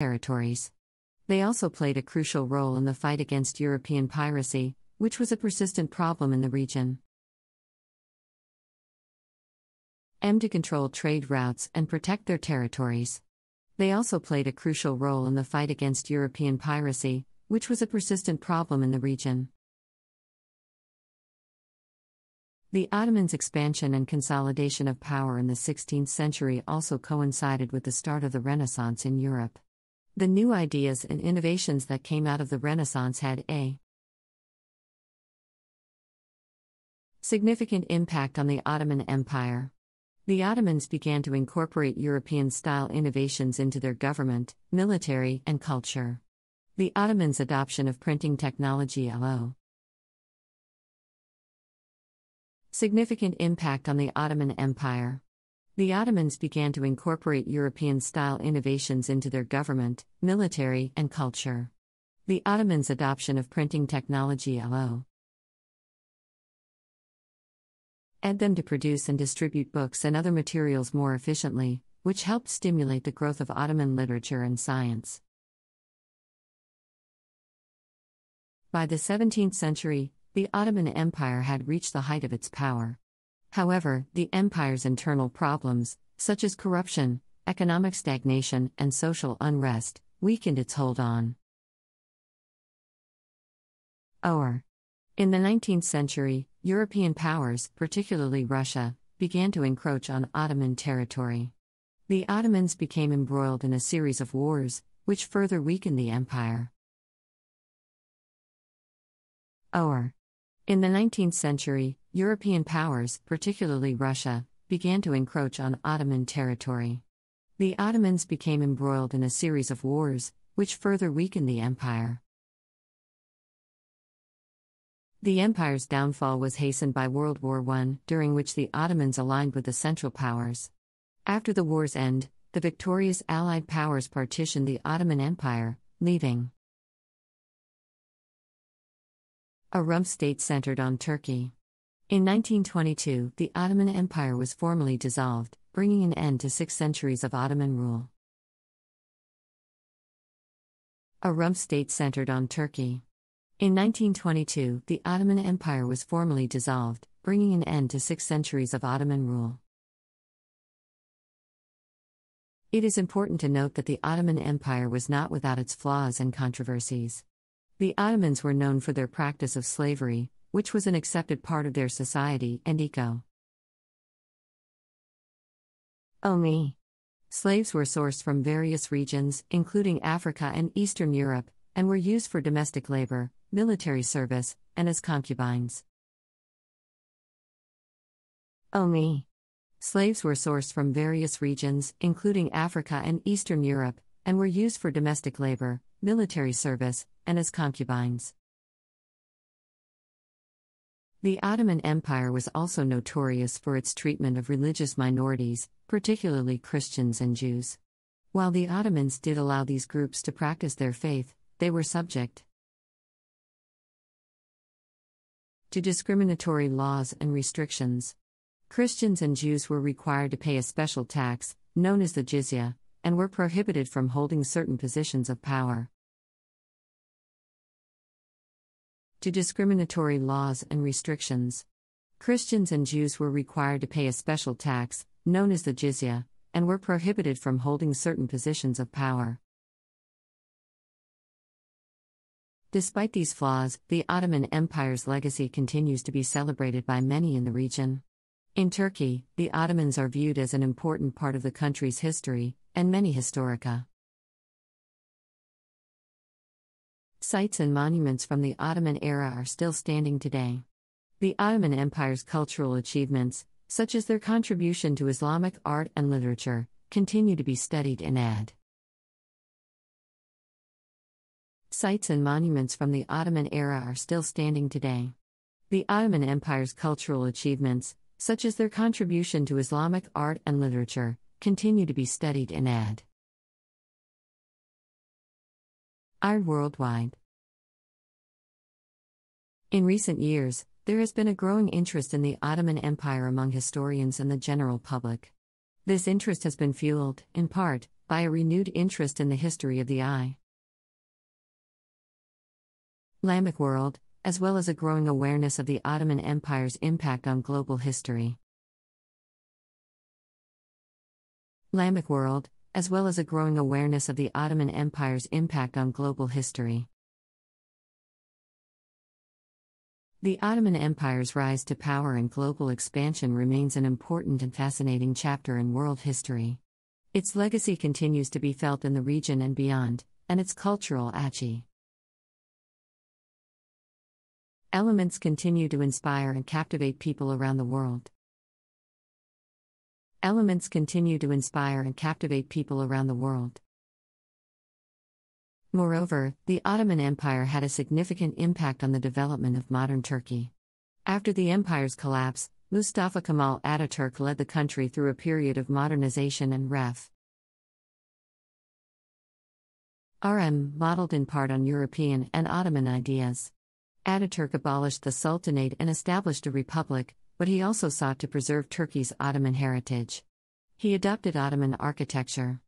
territories. They also played a crucial role in the fight against European piracy, which was a persistent problem in the region. M to control trade routes and protect their territories. They also played a crucial role in the fight against European piracy, which was a persistent problem in the region. The Ottomans' expansion and consolidation of power in the 16th century also coincided with the start of the Renaissance in Europe. The new ideas and innovations that came out of the Renaissance had a significant impact on the Ottoman Empire. The Ottomans began to incorporate European style innovations into their government, military, and culture. The Ottomans' adoption of printing technology LO. Significant impact on the Ottoman Empire. The Ottomans began to incorporate European style innovations into their government, military, and culture. The Ottomans' adoption of printing technology allowed them to produce and distribute books and other materials more efficiently, which helped stimulate the growth of Ottoman literature and science. By the 17th century, the Ottoman Empire had reached the height of its power. However, the empire's internal problems, such as corruption, economic stagnation, and social unrest, weakened its hold on. Or. In the 19th century, European powers, particularly Russia, began to encroach on Ottoman territory. The Ottomans became embroiled in a series of wars, which further weakened the empire. Or. In the 19th century, European powers, particularly Russia, began to encroach on Ottoman territory. The Ottomans became embroiled in a series of wars, which further weakened the empire. The empire's downfall was hastened by World War I, during which the Ottomans aligned with the Central Powers. After the war's end, the victorious Allied powers partitioned the Ottoman Empire, leaving a rump state centered on Turkey. In 1922, the Ottoman Empire was formally dissolved, bringing an end to six centuries of Ottoman rule. A rump state centered on Turkey. In 1922, the Ottoman Empire was formally dissolved, bringing an end to six centuries of Ottoman rule. It is important to note that the Ottoman Empire was not without its flaws and controversies. The Ottomans were known for their practice of slavery, which was an accepted part of their society and eco. Omi. Slaves were sourced from various regions, including Africa and Eastern Europe, and were used for domestic labor, military service, and as concubines. Omi. Slaves were sourced from various regions, including Africa and Eastern Europe, and were used for domestic labor, military service, and as concubines. The Ottoman Empire was also notorious for its treatment of religious minorities, particularly Christians and Jews. While the Ottomans did allow these groups to practice their faith, they were subject to discriminatory laws and restrictions. Christians and Jews were required to pay a special tax, known as the jizya, and were prohibited from holding certain positions of power. To discriminatory laws and restrictions. Christians and Jews were required to pay a special tax, known as the jizya, and were prohibited from holding certain positions of power. Despite these flaws, the Ottoman Empire's legacy continues to be celebrated by many in the region. In Turkey, the Ottomans are viewed as an important part of the country's history, and many historica. Sites and monuments from the Ottoman era are still standing today. The Ottoman Empire's cultural achievements, such as their contribution to Islamic art and literature, continue to be studied and add. Sites and monuments from the Ottoman era are still standing today. The Ottoman Empire's cultural achievements, such as their contribution to Islamic art and literature, continue to be studied in add. IR Worldwide. In recent years, there has been a growing interest in the Ottoman Empire among historians and the general public. This interest has been fueled, in part, by a renewed interest in the history of the eye. Islamic world, as well as a growing awareness of the Ottoman Empire's impact on global history. Islamic world, as well as a growing awareness of the Ottoman Empire's impact on global history. The Ottoman Empire's rise to power and global expansion remains an important and fascinating chapter in world history. Its legacy continues to be felt in the region and beyond, and its cultural achi. Elements continue to inspire and captivate people around the world. Elements continue to inspire and captivate people around the world. Moreover, the Ottoman Empire had a significant impact on the development of modern Turkey. After the empire's collapse, Mustafa Kemal Ataturk led the country through a period of modernization and ref. RM, modeled in part on European and Ottoman ideas. Ataturk abolished the Sultanate and established a republic, but he also sought to preserve Turkey's Ottoman heritage. He adopted Ottoman architecture.